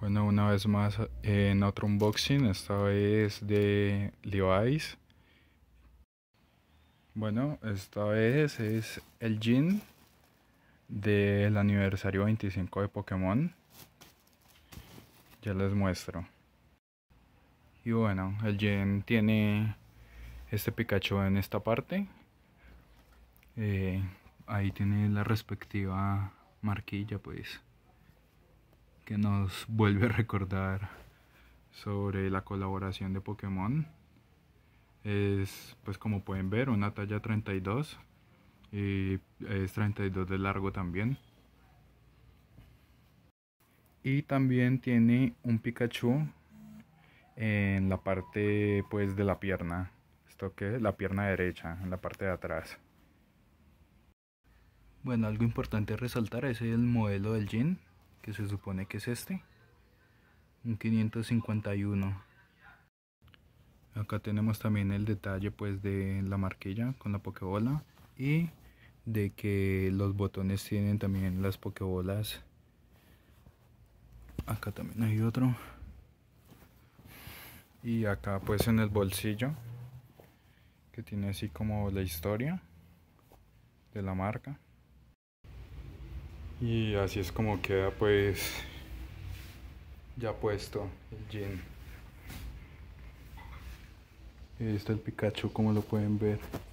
Bueno, una vez más eh, en otro unboxing, esta vez de Levi's. Bueno, esta vez es el jean del aniversario 25 de Pokémon. Ya les muestro. Y bueno, el Jin tiene este Pikachu en esta parte. Eh, ahí tiene la respectiva marquilla pues que nos vuelve a recordar sobre la colaboración de Pokémon. Es, pues como pueden ver, una talla 32 y es 32 de largo también. Y también tiene un Pikachu en la parte pues de la pierna. ¿Esto que es La pierna derecha, en la parte de atrás. Bueno, algo importante resaltar es el modelo del jean que se supone que es este un 551 acá tenemos también el detalle pues de la marquilla con la pokebola y de que los botones tienen también las pokebolas acá también hay otro y acá pues en el bolsillo que tiene así como la historia de la marca y así es como queda pues ya puesto el jean. y está el Pikachu como lo pueden ver.